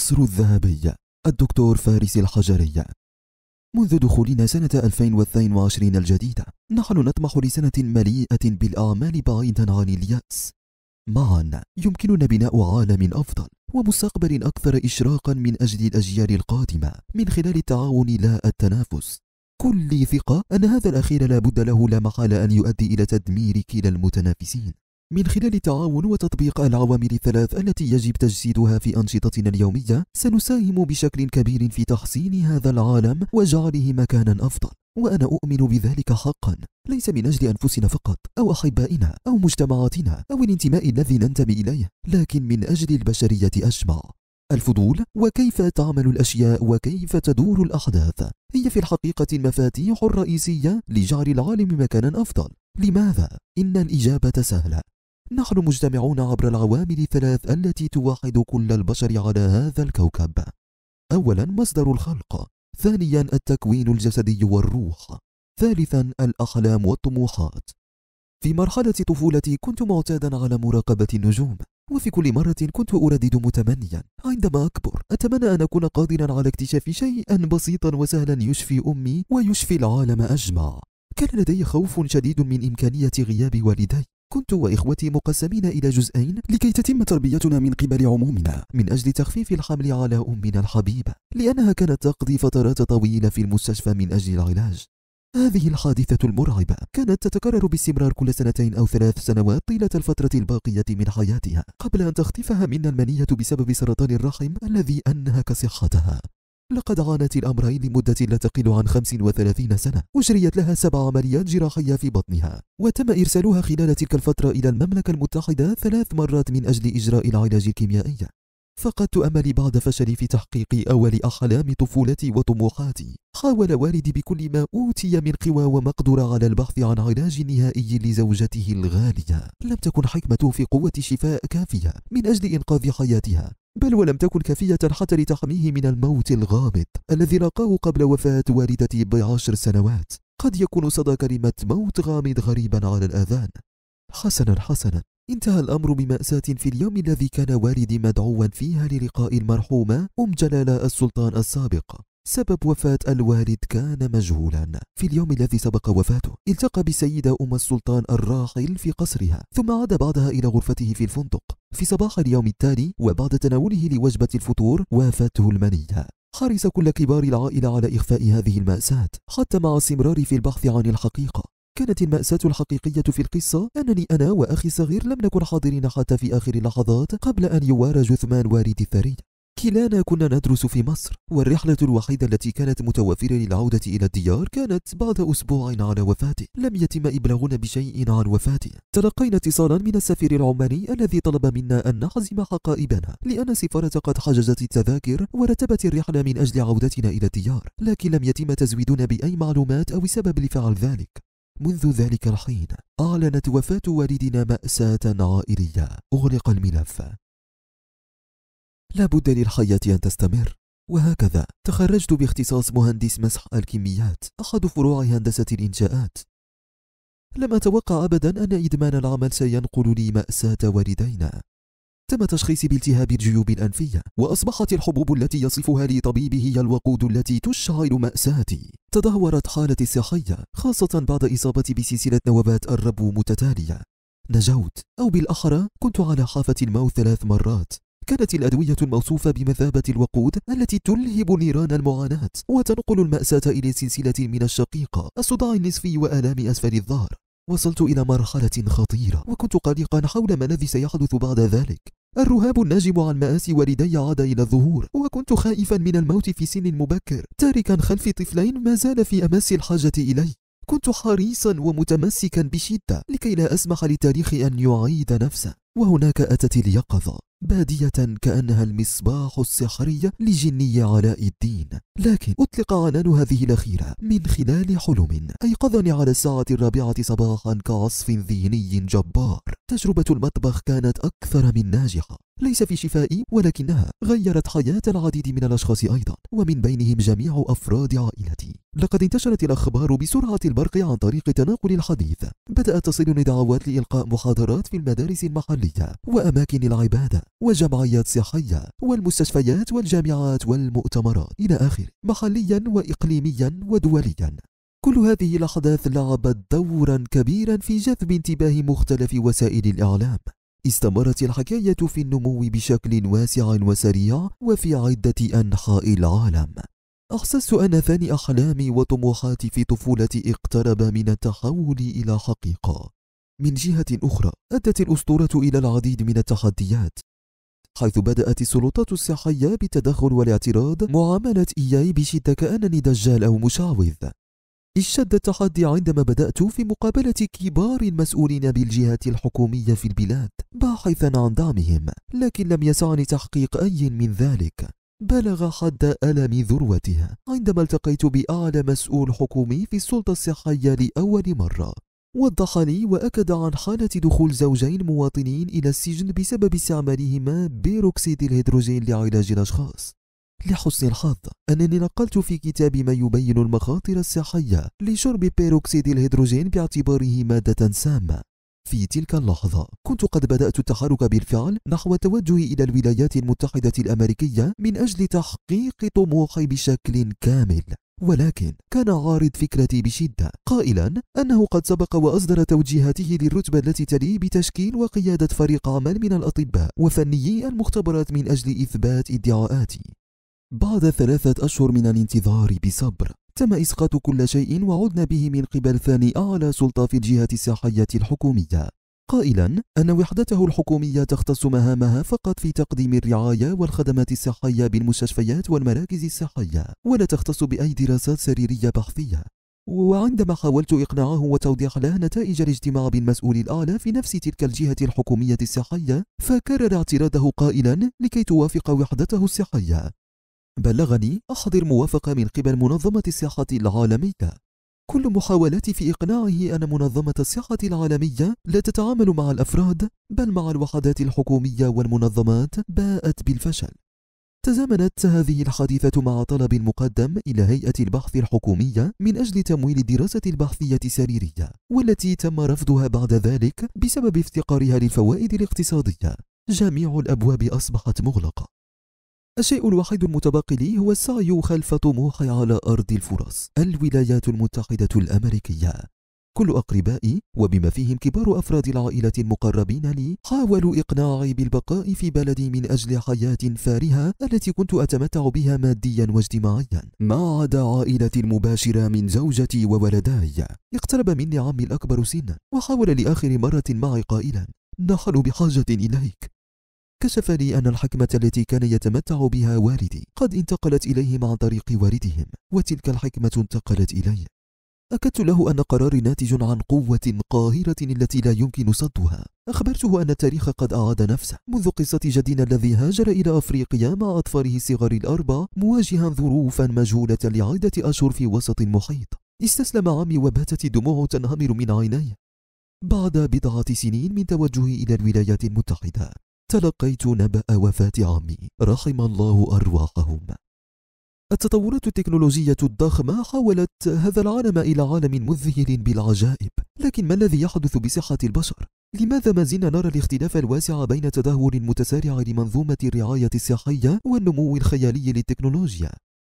العصر الذهبي الدكتور فارس الحجري منذ دخولنا سنة 2022 الجديدة نحن نطمح لسنة مليئة بالأعمال بعيدا عن اليأس معا يمكننا بناء عالم أفضل ومستقبل أكثر إشراقا من أجل الأجيال القادمة من خلال التعاون لا التنافس كل ثقة أن هذا الأخير لا بد له لا محالة أن يؤدي إلى تدمير كلا المتنافسين من خلال التعاون وتطبيق العوامل الثلاث التي يجب تجسيدها في أنشطتنا اليومية سنساهم بشكل كبير في تحسين هذا العالم وجعله مكانا أفضل وأنا أؤمن بذلك حقا ليس من أجل أنفسنا فقط أو أحبائنا أو مجتمعاتنا أو الانتماء الذي ننتمي إليه لكن من أجل البشرية أجمع الفضول وكيف تعمل الأشياء وكيف تدور الأحداث هي في الحقيقة المفاتيح الرئيسية لجعل العالم مكانا أفضل لماذا؟ إن الإجابة سهلة نحن مجتمعون عبر العوامل الثلاث التي توحد كل البشر على هذا الكوكب أولا مصدر الخلق ثانيا التكوين الجسدي والروح ثالثا الأحلام والطموحات في مرحلة طفولتي كنت معتادا على مراقبة النجوم وفي كل مرة كنت أردد متمنيا عندما أكبر أتمنى أن أكون قادرا على اكتشاف شيئا بسيطا وسهلا يشفي أمي ويشفي العالم أجمع كان لدي خوف شديد من إمكانية غياب والدي كنت وإخوتي مقسمين إلى جزئين لكي تتم تربيتنا من قبل عمومنا من أجل تخفيف الحمل على أمنا الحبيبة لأنها كانت تقضي فترات طويلة في المستشفى من أجل العلاج هذه الحادثة المرعبة كانت تتكرر باستمرار كل سنتين أو ثلاث سنوات طيلة الفترة الباقية من حياتها قبل أن تخطفها منا المنية بسبب سرطان الرحم الذي أنهك صحتها لقد عانت الأمرين لمدة لا تقل عن 35 سنة أجريت لها سبع عمليات جراحية في بطنها وتم إرسالها خلال تلك الفترة إلى المملكة المتحدة ثلاث مرات من أجل إجراء العلاج الكيميائي فقدت أملي بعد فشلي في تحقيق أول أحلام طفولتي وطموحاتي حاول والدي بكل ما أوتي من قوى ومقدرة على البحث عن علاج نهائي لزوجته الغالية لم تكن حكمته في قوة شفاء كافية من أجل إنقاذ حياتها بل ولم تكن كافية حتى لتحميه من الموت الغامض الذي لاقاه قبل وفاة والدتي بعشر سنوات قد يكون صدى كلمة موت غامض غريبا على الآذان حسنا حسنا انتهى الأمر بمأساة في اليوم الذي كان والدي مدعوا فيها للقاء المرحومة أم جلالة السلطان السابق سبب وفاة الوالد كان مجهولا في اليوم الذي سبق وفاته التقى بسيدة أم السلطان الراحل في قصرها ثم عاد بعدها إلى غرفته في الفندق في صباح اليوم التالي وبعد تناوله لوجبة الفطور وافته المنية حرص كل كبار العائلة على إخفاء هذه المأساة حتى مع استمرار في البحث عن الحقيقة كانت المأساة الحقيقية في القصة أنني أنا وأخي الصغير لم نكن حاضرين حتى في آخر اللحظات قبل أن يوارى جثمان والدي الثري كلانا كنا ندرس في مصر والرحلة الوحيدة التي كانت متوفرة للعودة إلى الديار كانت بعد أسبوع على وفاته لم يتم إبلاغنا بشيء عن وفاته تلقينا اتصالا من السفير العماني الذي طلب منا أن نحزم حقائبنا لأن السفارة قد حجزت التذاكر ورتبت الرحلة من أجل عودتنا إلى الديار لكن لم يتم تزويدنا بأي معلومات أو سبب لفعل ذلك منذ ذلك الحين أعلنت وفاة والدنا مأساة عائلية أغلق الملف لا بد للحياة أن تستمر وهكذا تخرجت باختصاص مهندس مسح الكميات أحد فروع هندسة الإنشاءات لم أتوقع أبدا أن إدمان العمل سينقل لي مأساة والدينا تم تشخيصي بالتهاب الجيوب الأنفية وأصبحت الحبوب التي يصفها لي طبيبي هي الوقود التي تشعل مأساتي تدهورت حالتي الصحية خاصة بعد إصابتي بسلسلة نوبات الربو متتالية نجوت أو بالأحرى كنت على حافة الموت ثلاث مرات كانت الأدوية الموصوفة بمثابة الوقود التي تلهب نيران المعاناة وتنقل المأساة إلى سلسلة من الشقيقة الصداع النصفي وآلام أسفل الظهر وصلت إلى مرحلة خطيرة وكنت قلقا حول ما الذي سيحدث بعد ذلك الرهاب الناجم عن مآسي والدي عاد إلى الظهور وكنت خائفا من الموت في سن مبكر تاركا خلفي طفلين ما زال في أمس الحاجة إلي كنت حريصا ومتمسكا بشدة لكي لا أسمح للتاريخ أن يعيد نفسه وهناك أتت اليقظة بادية كأنها المصباح السحري لجني علاء الدين لكن أطلق عنان هذه الأخيرة من خلال حلم أيقظني على الساعة الرابعة صباحا كعصف ذهني جبار تجربة المطبخ كانت أكثر من ناجحة ليس في شفائي ولكنها غيرت حياة العديد من الأشخاص أيضا ومن بينهم جميع أفراد عائلتي لقد انتشرت الأخبار بسرعة البرق عن طريق تناقل الحديث بدأت تصلني دعوات لإلقاء محاضرات في المدارس المحلية الدولية وأماكن العبادة وجمعيات صحية والمستشفيات والجامعات والمؤتمرات إلى آخره محليا وإقليميا ودوليا كل هذه الأحداث لعبت دورا كبيرا في جذب انتباه مختلف وسائل الإعلام استمرت الحكاية في النمو بشكل واسع وسريع وفي عدة أنحاء العالم أحسست أن ثاني أحلامي وطموحاتي في طفولتي اقترب من التحول إلى حقيقة من جهة أخرى أدت الأسطورة إلى العديد من التحديات حيث بدأت السلطات الصحية بالتدخل والاعتراض معاملة إياي بشدة كأنني دجال أو مشعوذ اشتد التحدي عندما بدأت في مقابلة كبار المسؤولين بالجهات الحكومية في البلاد باحثا عن دعمهم لكن لم يسعني تحقيق أي من ذلك بلغ حد ألم ذروته عندما التقيت بأعلى مسؤول حكومي في السلطة الصحية لأول مرة وضح لي وأكد عن حالة دخول زوجين مواطنين إلى السجن بسبب استعمالهما بيروكسيد الهيدروجين لعلاج الأشخاص لحسن الحظ أنني نقلت في كتاب ما يبين المخاطر الصحية لشرب بيروكسيد الهيدروجين باعتباره مادة سامة في تلك اللحظة كنت قد بدأت التحرك بالفعل نحو التوجه إلى الولايات المتحدة الأمريكية من أجل تحقيق طموحي بشكل كامل ولكن كان عارض فكرتي بشدة قائلا أنه قد سبق وأصدر توجيهاته للرتبة التي تلي بتشكيل وقيادة فريق عمل من الأطباء وفنيي المختبرات من أجل إثبات ادعاءاتي بعد ثلاثة أشهر من الانتظار بصبر تم إسقاط كل شيء وعدنا به من قبل ثاني أعلى سلطة في الجهة الصحية الحكومية قائلا أن وحدته الحكومية تختص مهامها فقط في تقديم الرعاية والخدمات الصحية بالمستشفيات والمراكز الصحية ولا تختص بأي دراسات سريرية بحثية وعندما حاولت إقناعه وتوضيح له نتائج الاجتماع بالمسؤول الأعلى في نفس تلك الجهة الحكومية الصحية فكرر اعتراضه قائلا لكي توافق وحدته الصحية بلغني أحضر موافقة من قبل منظمة الصحة العالمية كل محاولاتي في إقناعه أن منظمة الصحة العالمية لا تتعامل مع الأفراد بل مع الوحدات الحكومية والمنظمات باءت بالفشل تزامنت هذه الحادثة مع طلب مقدم إلى هيئة البحث الحكومية من أجل تمويل الدراسة البحثية السريرية والتي تم رفضها بعد ذلك بسبب افتقارها للفوائد الاقتصادية جميع الأبواب أصبحت مغلقة الشيء الوحيد المتبقي لي هو السعي خلف طموحي على أرض الفرص الولايات المتحدة الأمريكية كل أقربائي وبما فيهم كبار أفراد العائلة المقربين لي حاولوا إقناعي بالبقاء في بلدي من أجل حياة فارهة التي كنت أتمتع بها ماديا واجتماعيا ما عدا عائلتي المباشرة من زوجتي وولداي اقترب مني عمي الأكبر سنا وحاول لآخر مرة معي قائلا نحن بحاجة إليك كشف لي أن الحكمة التي كان يتمتع بها والدي قد انتقلت إليهم عن طريق والدهم وتلك الحكمة انتقلت إلي أكدت له أن قراري ناتج عن قوة قاهرة التي لا يمكن صدها أخبرته أن التاريخ قد أعاد نفسه منذ قصة جدنا الذي هاجر إلى أفريقيا مع أطفاله الصغار الأربع مواجها ظروفا مجهولة لعدة أشهر في وسط المحيط استسلم عمي وباتت الدموع تنهمر من عينيه بعد بضعة سنين من توجهي إلى الولايات المتحدة تلقيت نبأ وفاة عمي رحم الله أرواحهم التطورات التكنولوجية الضخمة حولت هذا العالم إلى عالم مذهل بالعجائب لكن ما الذي يحدث بصحة البشر؟ لماذا ما زلنا نرى الاختلاف الواسع بين تدهور متسارع لمنظومة الرعاية الصحية والنمو الخيالي للتكنولوجيا؟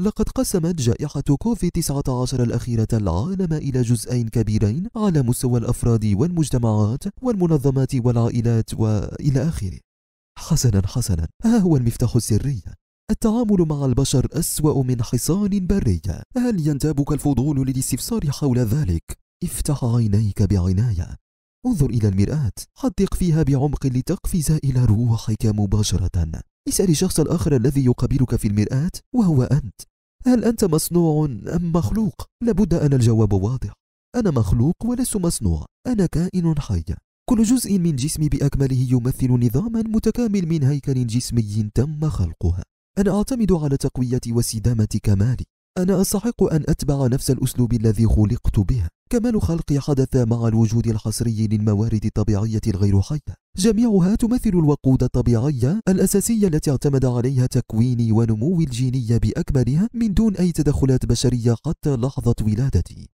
لقد قسمت جائحة كوفيد-19 الأخيرة العالم إلى جزئين كبيرين على مستوى الأفراد والمجتمعات والمنظمات والعائلات وإلى آخره حسنا حسنا ها هو المفتاح السري التعامل مع البشر أسوأ من حصان بري هل ينتابك الفضول للاستفسار حول ذلك؟ افتح عينيك بعناية انظر إلى المرآة حدق فيها بعمق لتقفز إلى روحك مباشرة اسأل الشخص الآخر الذي يقابلك في المرآة وهو أنت هل أنت مصنوع أم مخلوق؟ لابد أن الجواب واضح أنا مخلوق ولست مصنوع أنا كائن حي كل جزء من جسمي بأكمله يمثل نظاما متكامل من هيكل جسمي تم خلقها أنا أعتمد على تقوية واستدامة كمالي أنا أستحق أن أتبع نفس الأسلوب الذي خلقت به كمال خلقي حدث مع الوجود الحصري للموارد الطبيعية الغير حية جميعها تمثل الوقود الطبيعية الأساسية التي اعتمد عليها تكويني ونمو الجيني بأكملها من دون أي تدخلات بشرية حتى لحظة ولادتي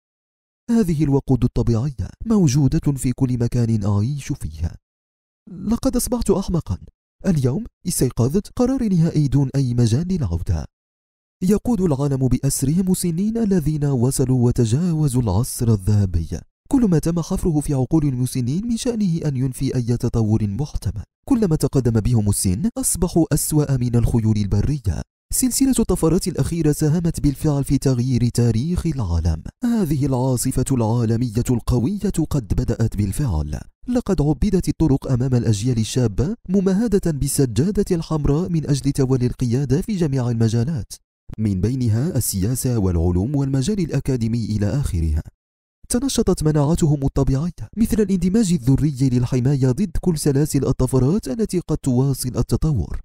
هذه الوقود الطبيعية موجودة في كل مكان أعيش فيها لقد أصبحت أحمقا اليوم استيقظت قرار نهائي دون أي مجال للعودة يقود العالم بأسرهم مسنين الذين وصلوا وتجاوزوا العصر الذهبي كل ما تم حفره في عقول المسنين من شأنه أن ينفي أي تطور محتمل كلما تقدم بهم السن أصبحوا أسوأ من الخيول البرية سلسلة الطفرات الأخيرة ساهمت بالفعل في تغيير تاريخ العالم هذه العاصفة العالمية القوية قد بدأت بالفعل لقد عبدت الطرق أمام الأجيال الشابة ممهدة بالسجادة الحمراء من أجل تولي القيادة في جميع المجالات من بينها السياسة والعلوم والمجال الأكاديمي إلى آخره تنشطت مناعتهم الطبيعية مثل الاندماج الذري للحماية ضد كل سلاسل الطفرات التي قد تواصل التطور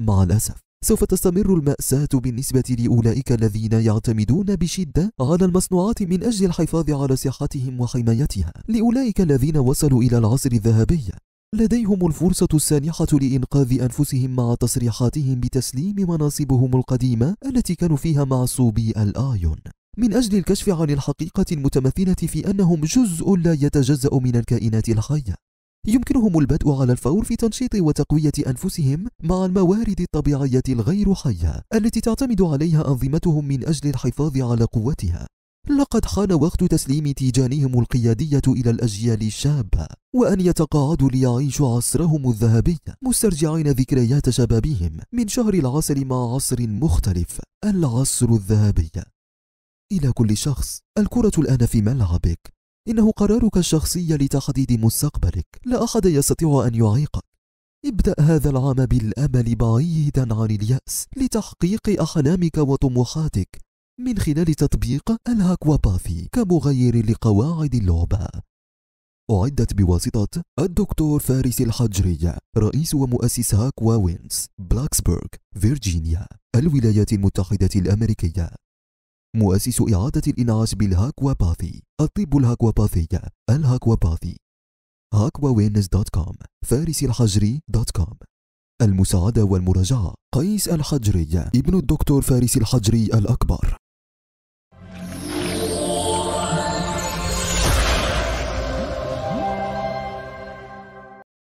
مع الأسف سوف تستمر المأساة بالنسبة لأولئك الذين يعتمدون بشدة على المصنوعات من أجل الحفاظ على صحتهم وحمايتها لأولئك الذين وصلوا إلى العصر الذهبي لديهم الفرصة السانحة لإنقاذ أنفسهم مع تصريحاتهم بتسليم مناصبهم القديمة التي كانوا فيها معصوبي الأعين من أجل الكشف عن الحقيقة المتمثلة في أنهم جزء لا يتجزأ من الكائنات الحية يمكنهم البدء على الفور في تنشيط وتقوية أنفسهم مع الموارد الطبيعية الغير حية التي تعتمد عليها أنظمتهم من أجل الحفاظ على قوتها لقد حان وقت تسليم تيجانهم القيادية إلى الأجيال الشابة وأن يتقاعدوا ليعيشوا عصرهم الذهبي مسترجعين ذكريات شبابهم من شهر العسل مع عصر مختلف العصر الذهبي إلى كل شخص الكرة الآن في ملعبك إنه قرارك الشخصي لتحديد مستقبلك لا أحد يستطيع أن يعيقك ابدأ هذا العام بالأمل بعيدا عن اليأس لتحقيق أحلامك وطموحاتك من خلال تطبيق الهاكوباثي كمغير لقواعد اللعبة أعدت بواسطة الدكتور فارس الحجري رئيس ومؤسس هاكوا وينز بلاكسبرغ فيرجينيا الولايات المتحدة الأمريكية مؤسس إعادة الإنعاش بالهاكواباثي الطب الهاكواباثي الهاكواباثي كوم فارس الحجري دوت كوم المساعدة والمراجعة قيس الحجري ابن الدكتور فارس الحجري الأكبر